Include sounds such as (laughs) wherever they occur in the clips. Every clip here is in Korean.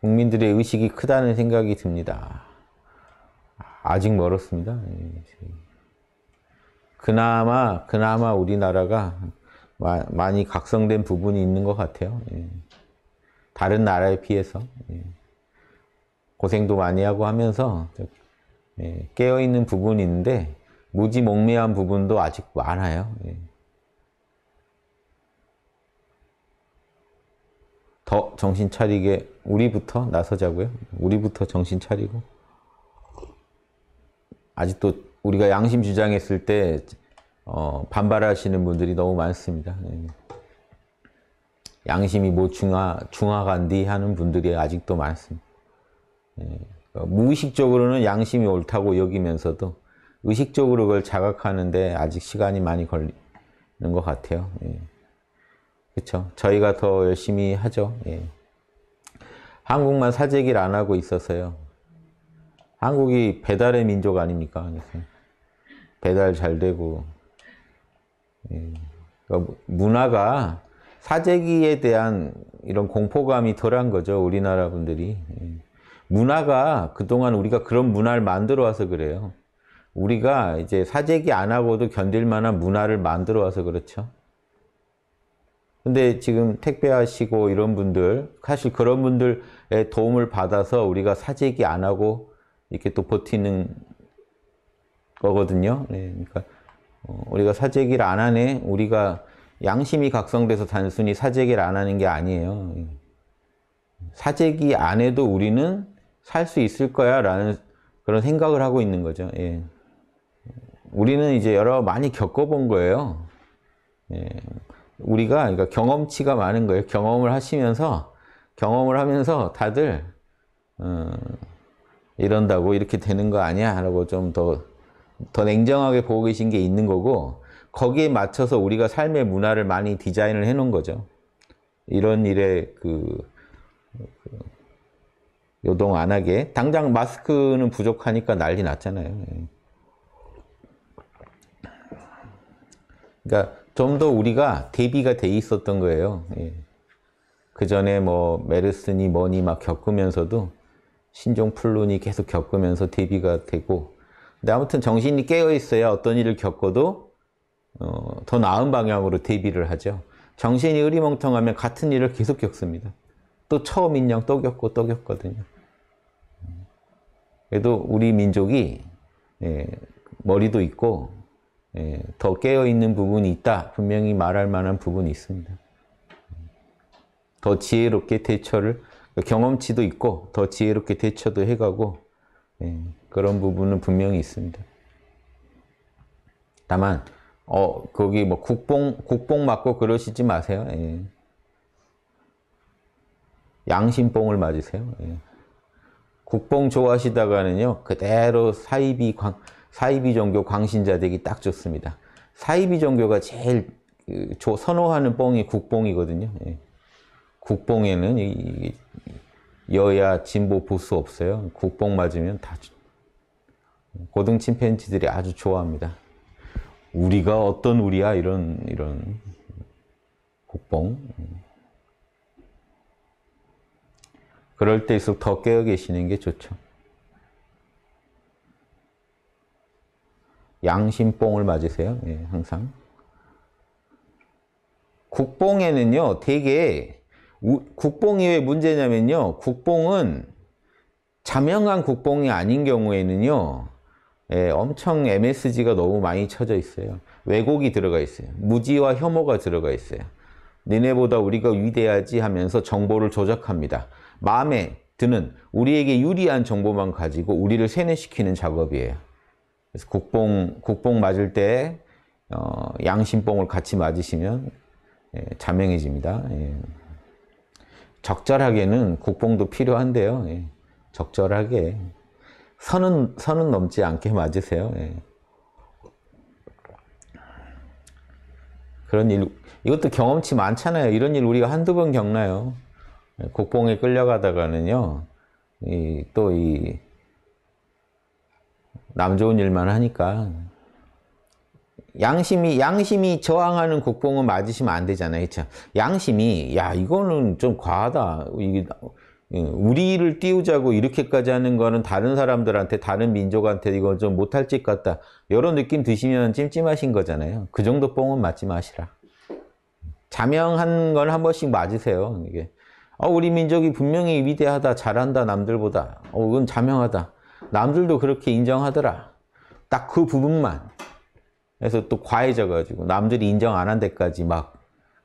국민들의 의식이 크다는 생각이 듭니다. 아직 멀었습니다. 예, 그나마, 그나마 우리나라가 마, 많이 각성된 부분이 있는 것 같아요. 예. 다른 나라에 비해서. 예. 고생도 많이 하고 하면서 깨어있는 부분이 데 무지몽매한 부분도 아직 많아요. 더 정신 차리게 우리부터 나서자고요. 우리부터 정신 차리고 아직도 우리가 양심 주장했을 때 어, 반발하시는 분들이 너무 많습니다. 예. 양심이 뭐 중화, 중화간디 하는 분들이 아직도 많습니다. 예. 그러니까 무의식적으로는 양심이 옳다고 여기면서도 의식적으로 그걸 자각하는데 아직 시간이 많이 걸리는 것 같아요. 예. 그렇죠. 저희가 더 열심히 하죠. 예. 한국만 사재기를 안 하고 있어서요. 한국이 배달의 민족 아닙니까? 그래서 배달 잘 되고 예. 그러니까 문화가 사재기에 대한 이런 공포감이 덜한 거죠. 우리나라 분들이. 예. 문화가 그동안 우리가 그런 문화를 만들어 와서 그래요. 우리가 이제 사재기 안 하고도 견딜 만한 문화를 만들어 와서 그렇죠. 근데 지금 택배하시고 이런 분들 사실 그런 분들의 도움을 받아서 우리가 사재기 안 하고 이렇게 또 버티는 거거든요. 네, 그러니까 어, 우리가 사재기를 안 하네. 우리가 양심이 각성돼서 단순히 사재기를 안 하는 게 아니에요. 사재기 안 해도 우리는 살 수 있을 거야 라는 그런 생각을 하고 있는 거죠. 예. 우리는 이제 여러 많이 겪어본 거예요. 예. 우리가 그러니까 경험치가 많은 거예요. 경험을 하시면서 경험을 하면서 다들 음, 이런다고 이렇게 되는 거 아니야? 라고 좀 더 더 냉정하게 보고 계신 게 있는 거고 거기에 맞춰서 우리가 삶의 문화를 많이 디자인을 해 놓은 거죠. 이런 일에 그, 그 요동 안 하게 당장 마스크는 부족하니까 난리 났잖아요. 예. 그러니까 좀더 우리가 대비가 돼 있었던 거예요. 예. 그 전에 뭐 메르스니 뭐니 막 겪으면서도 신종플루니 계속 겪으면서 대비가 되고 근데 아무튼 정신이 깨어 있어야 어떤 일을 겪어도 어, 더 나은 방향으로 대비를 하죠. 정신이 의리멍텅하면 같은 일을 계속 겪습니다. 또 처음 인양 또 겪고 또 겪거든요. 그래도 우리 민족이 예, 머리도 있고 예, 더 깨어있는 부분이 있다. 분명히 말할 만한 부분이 있습니다. 더 지혜롭게 대처를, 그러니까 경험치도 있고, 더 지혜롭게 대처도 해가고, 예, 그런 부분은 분명히 있습니다. 다만, 어, 거기 뭐 국뽕, 국뽕 맞고 그러시지 마세요. 예. 양심뽕을 맞으세요. 예. 국뽕 좋아하시다가는요, 그대로 사이비 광, 사이비 종교 광신자 되기 딱 좋습니다. 사이비 종교가 제일 그 선호하는 뽕이 국뽕이거든요. 예. 국뽕에는 여야 진보 보수 없어요. 국뽕 맞으면 다 고등 침팬지들이 아주 좋아합니다. 우리가 어떤 우리야 이런 이런 국뽕. 그럴 때일수록 더 깨어 계시는 게 좋죠. 양심뽕을 맞으세요. 예, 항상. 국뽕에는요, 되게, 우, 국뽕이 왜 문제냐면요, 국뽕은 자명한 국뽕이 아닌 경우에는요, 예, 엄청 MSG가 너무 많이 쳐져 있어요. 왜곡이 들어가 있어요. 무지와 혐오가 들어가 있어요. 니네보다 우리가 위대하지 하면서 정보를 조작합니다. 마음에 드는 우리에게 유리한 정보만 가지고 우리를 세뇌시키는 작업이에요. 그래서 국뽕, 국뽕 맞을 때, 어, 양심뽕을 같이 맞으시면, 예, 자명해집니다. 예. 적절하게는 국뽕도 필요한데요. 예. 적절하게. 선은, 선은 넘지 않게 맞으세요. 예. 그런 일, 이것도 경험치 많잖아요. 이런 일 우리가 한두 번 겪나요? 예, 국뽕에 끌려가다가는요, 이, 또 이, 남 좋은 일만 하니까 양심이 양심이 저항하는 국뽕은 맞으시면 안 되잖아요. 그렇 양심이 야 이거는 좀 과하다. 이게 예, 우리를 띄우자고 이렇게까지 하는 거는 다른 사람들한테 다른 민족한테 이거 좀 못할 짓 같다. 이런 느낌 드시면 찜찜하신 거잖아요. 그 정도 뽕은 맞지 마시라. 자명한 건 한 번씩 맞으세요. 이게 어, 우리 민족이 분명히 위대하다, 잘한다, 남들보다. 어, 그건 자명하다. 남들도 그렇게 인정하더라. 딱 그 부분만. 그래서 또 과해져가지고 남들이 인정 안 한 데까지 막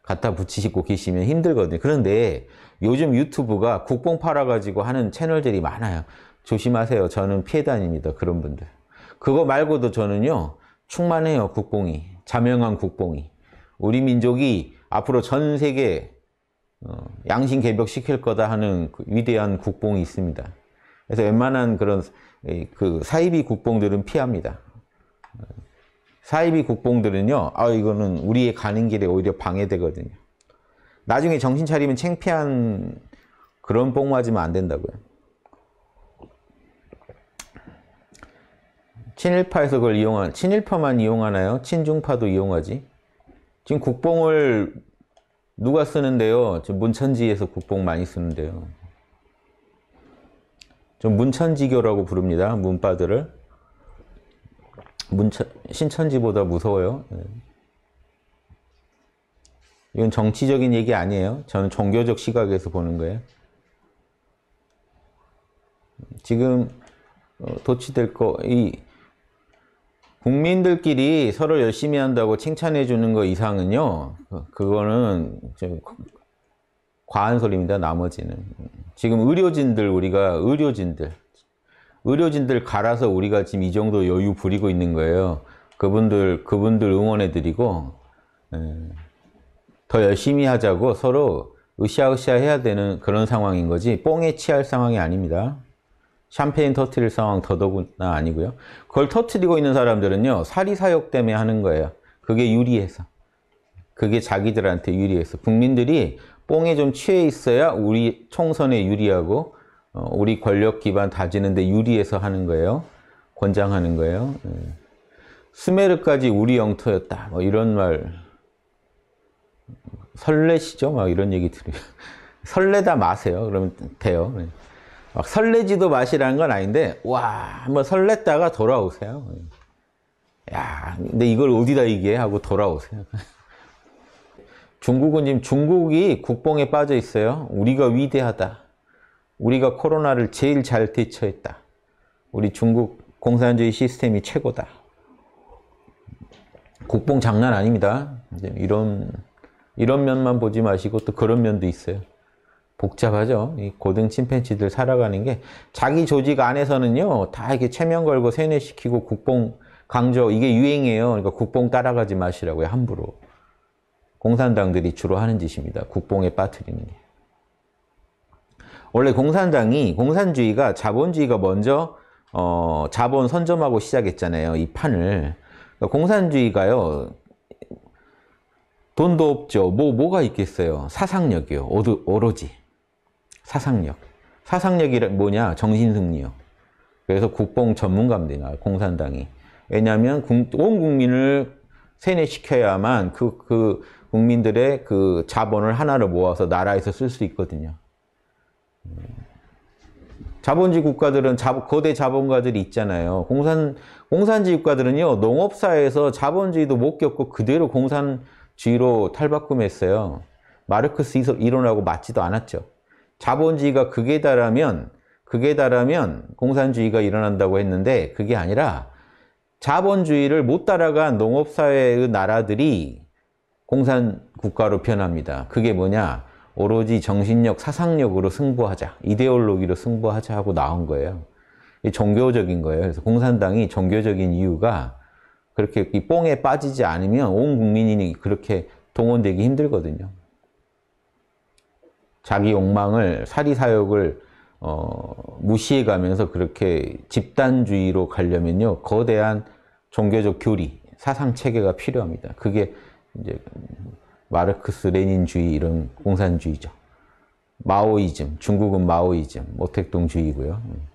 갖다 붙이시고 계시면 힘들거든요. 그런데 요즘 유튜브가 국뽕 팔아가지고 하는 채널들이 많아요. 조심하세요. 저는 피해 다닙니다. 그런 분들. 그거 말고도 저는요. 충만해요. 국뽕이. 자명한 국뽕이. 우리 민족이 앞으로 전 세계 어, 양심 개벽시킬 거다 하는 그 위대한 국뽕이 있습니다. 그래서 웬만한 그런 그 사이비 국뽕들은 피합니다. 사이비 국뽕들은요, 아, 이거는 우리의 가는 길에 오히려 방해되거든요. 나중에 정신 차리면 창피한 그런 뽕 맞으면 안 된다고요. 친일파에서 그걸 이용한, 친일파만 이용하나요? 친중파도 이용하지? 지금 국뽕을 누가 쓰는데요? 지금 문천지에서 국뽕 많이 쓰는데요. 문천지교라고 부릅니다. 문바들을. 문천, 신천지보다 무서워요. 네. 이건 정치적인 얘기 아니에요. 저는 종교적 시각에서 보는 거예요. 지금 어, 도치될 거, 이 국민들끼리 서로 열심히 한다고 칭찬해 주는 거 이상은요. 그거는 과한 소리입니다. 나머지는. 지금 의료진들 우리가 의료진들 의료진들 갈아서 우리가 지금 이 정도 여유 부리고 있는 거예요. 그분들 그분들 응원해 드리고 예, 더 열심히 하자고 서로 으쌰으쌰 해야 되는 그런 상황인 거지 뽕에 취할 상황이 아닙니다. 샴페인 터트릴 상황 더더구나 아니고요. 그걸 터트리고 있는 사람들은요. 사리사욕 때문에 하는 거예요. 그게 유리해서. 그게 자기들한테 유리해서. 국민들이 뽕에 좀 취해 있어야 우리 총선에 유리하고 어, 우리 권력 기반 다지는데 유리해서 하는 거예요. 권장하는 거예요. 예. 스메르까지 우리 영토였다. 뭐 이런 말 설레시죠? 막 이런 얘기 들어요. (laughs) 설레다 마세요. 그러면 돼요. 예. 막 설레지도 마시라는 건 아닌데 와 한번 설렜다가 돌아오세요. 예. 야 근데 이걸 어디다 얘기해? 하고 돌아오세요. (laughs) 중국은 지금 중국이 국뽕에 빠져 있어요. 우리가 위대하다. 우리가 코로나를 제일 잘 대처했다. 우리 중국 공산주의 시스템이 최고다. 국뽕 장난 아닙니다. 이런 이런 면만 보지 마시고 또 그런 면도 있어요. 복잡하죠. 이 고등 침팬지들 살아가는 게 자기 조직 안에서는요. 다 이렇게 체면 걸고 세뇌시키고 국뽕 강조 이게 유행이에요. 그러니까 국뽕 따라가지 마시라고요. 함부로. 공산당들이 주로 하는 짓입니다. 국뽕에 빠뜨리는 일. 원래 공산당이 공산주의가 자본주의가 먼저 어, 자본 선점하고 시작했잖아요. 이 판을. 그러니까 공산주의가요. 돈도 없죠. 뭐 뭐가 있겠어요. 사상력이요. 오드, 오로지. 사상력. 사상력이 뭐냐? 정신승리요. 그래서 국뽕 전문가입니다. 공산당이. 왜냐하면 온 국민을 세뇌시켜야만 그, 그 국민들의 그 자본을 하나로 모아서 나라에서 쓸 수 있거든요. 음. 자본주의 국가들은 자, 거대 자본가들이 있잖아요. 공산, 공산주의 국가들은요, 농업사회에서 자본주의도 못 겪고 그대로 공산주의로 탈바꿈했어요. 마르크스 이론하고 맞지도 않았죠. 자본주의가 극에 달하면, 극에 달하면 공산주의가 일어난다고 했는데, 그게 아니라 자본주의를 못 따라간 농업사회의 나라들이 공산 국가로 표현합니다 그게 뭐냐? 오로지 정신력, 사상력으로 승부하자, 이데올로기로 승부하자 하고 나온 거예요. 종교적인 거예요. 그래서 공산당이 종교적인 이유가 그렇게 이 뽕에 빠지지 않으면 온 국민이 그렇게 동원되기 힘들거든요. 자기 욕망을, 사리사욕을 어, 무시해가면서 그렇게 집단주의로 가려면요. 거대한 종교적 교리, 사상체계가 필요합니다. 그게 이제 마르크스 레닌주의 이런 공산주의죠. 마오이즘, 중국은 마오이즘, 모택동주의고요. 음.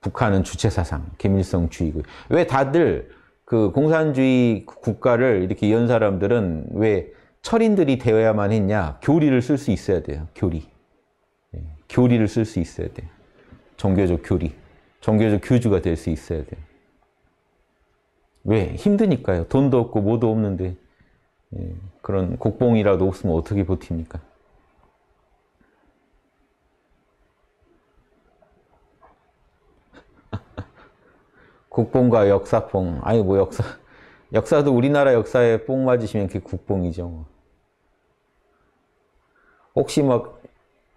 북한은 주체사상, 김일성주의고요. 왜 다들 그 공산주의 국가를 이렇게 연 사람들은 왜 철인들이 되어야만 했냐? 교리를 쓸 수 있어야 돼요. 교리. 예, 교리를 쓸 수 있어야 돼요. 종교적 교리. 종교적 교주가 될 수 있어야 돼요. 왜? 힘드니까요. 돈도 없고 뭐도 없는데 예, 그런 곡봉이라도 없으면 어떻게 버팁니까? 국뽕과 (laughs) 역사뽕. 아니, 뭐 역사. 역사도 우리나라 역사에 뽕 맞으시면 그게 국뽕이죠. 뭐. 혹시 막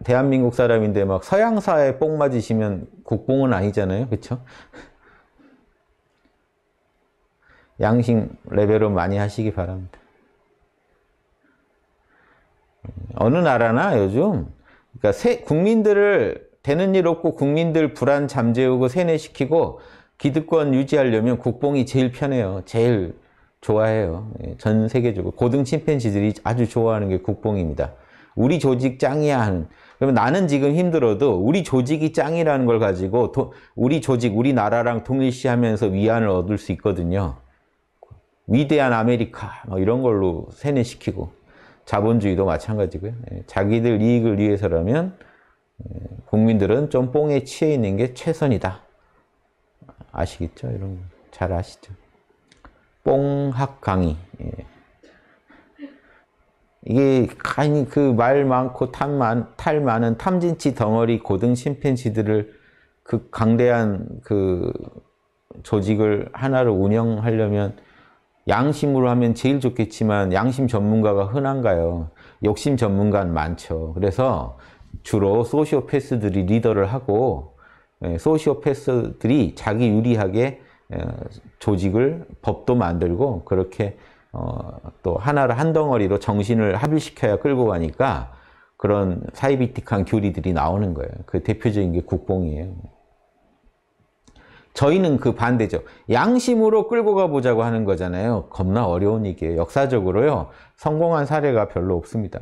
대한민국 사람인데 막 서양사에 뽕 맞으시면 국뽕은 아니잖아요. 그쵸 (laughs) 양심 레벨업 많이 하시기 바랍니다. 어느 나라나 요즘 그러니까 세, 국민들을 되는 일 없고 국민들 불안 잠재우고 세뇌시키고 기득권 유지하려면 국뽕이 제일 편해요. 제일 좋아해요. 예, 전 세계적으로 고등 침팬지들이 아주 좋아하는 게 국뽕입니다. 우리 조직 짱이야 하는 그러면 나는 지금 힘들어도 우리 조직이 짱이라는 걸 가지고 도, 우리 조직, 우리 나라랑 동일시하면서 위안을 얻을 수 있거든요. 위대한 아메리카 뭐 이런 걸로 세뇌시키고 자본주의도 마찬가지고요. 예, 자기들 이익을 위해서라면 예, 국민들은 좀 뽕에 취해 있는 게 최선이다. 아시겠죠? 이런 거. 잘 아시죠? 뽕학 강의. 예. 이게 아니 그 말 많고 탄 많, 탈 많은 탐진치 덩어리 고등 심펜지들을 그 강대한 그 조직을 하나로 운영하려면 양심으로 하면 제일 좋겠지만 양심 전문가가 흔한가요? 욕심 전문가 많죠. 그래서 주로 소시오패스들이 리더를 하고 예, 소시오패스들이 자기 유리하게 어, 조직을 법도 만들고 그렇게 어, 또 하나를 한 덩어리로 정신을 합일시켜야 끌고 가니까 그런 사이비틱한 교리들이 나오는 거예요. 그 대표적인 게 국뽕이에요. 저희는 그 반대죠. 양심으로 끌고 가보자고 하는 거잖아요. 겁나 어려운 얘기예요. 역사적으로요. 성공한 사례가 별로 없습니다.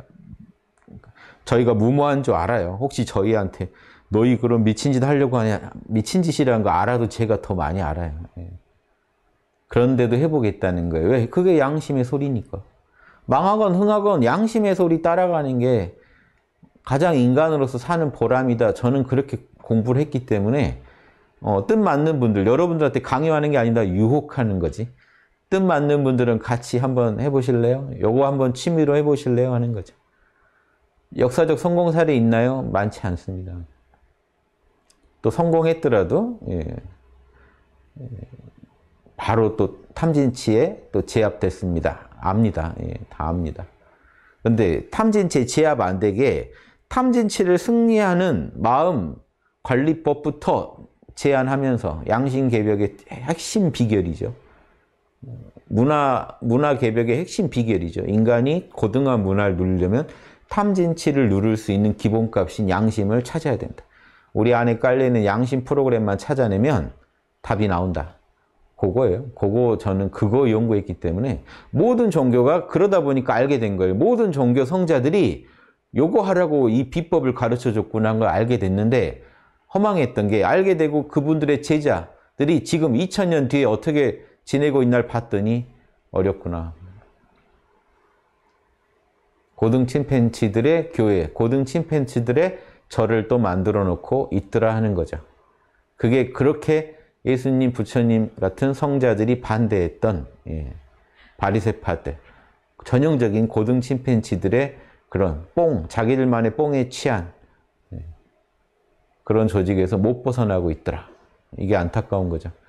저희가 무모한 줄 알아요. 혹시 저희한테 너희 그런 미친 짓 하려고 하냐. 미친 짓이라는 거 알아도 제가 더 많이 알아요. 예. 그런데도 해보겠다는 거예요. 왜? 그게 양심의 소리니까. 망하건 흥하건 양심의 소리 따라가는 게 가장 인간으로서 사는 보람이다. 저는 그렇게 공부를 했기 때문에 어, 뜻 맞는 분들, 여러분들한테 강요하는 게 아니다. 유혹하는 거지. 뜻 맞는 분들은 같이 한번 해보실래요? 요거 한번 취미로 해보실래요? 하는 거죠. 역사적 성공 사례 있나요? 많지 않습니다. 또 성공했더라도 예, 바로 또 탐진치에 또 제압됐습니다. 압니다. 예, 다 압니다. 근데 탐진치 에 제압 안 되게 탐진치를 승리하는 마음 관리법부터 제안하면서 양심 개벽의 핵심 비결이죠. 문화, 문화 개벽의 핵심 비결이죠. 인간이 고등한 문화를 누리려면 탐진치를 누릴 수 있는 기본값인 양심을 찾아야 된다. 우리 안에 깔려있는 양심 프로그램만 찾아내면 답이 나온다. 그거예요. 그거 저는 그거 연구했기 때문에 모든 종교가 그러다 보니까 알게 된 거예요. 모든 종교 성자들이 요거 하라고 이 비법을 가르쳐 줬구나 한걸 알게 됐는데 허망했던 게 알게 되고 그분들의 제자들이 지금 2000년 뒤에 어떻게 지내고 있나를 봤더니 어렵구나. 고등 침팬치들의 교회, 고등 침팬치들의 절을 또 만들어 놓고 있더라 하는 거죠. 그게 그렇게 예수님, 부처님 같은 성자들이 반대했던 예, 바리세파들, 전형적인 고등 침팬치들의 그런 뽕, 자기들만의 뽕에 취한 그런 조직에서 못 벗어나고 있더라. 이게 안타까운 거죠.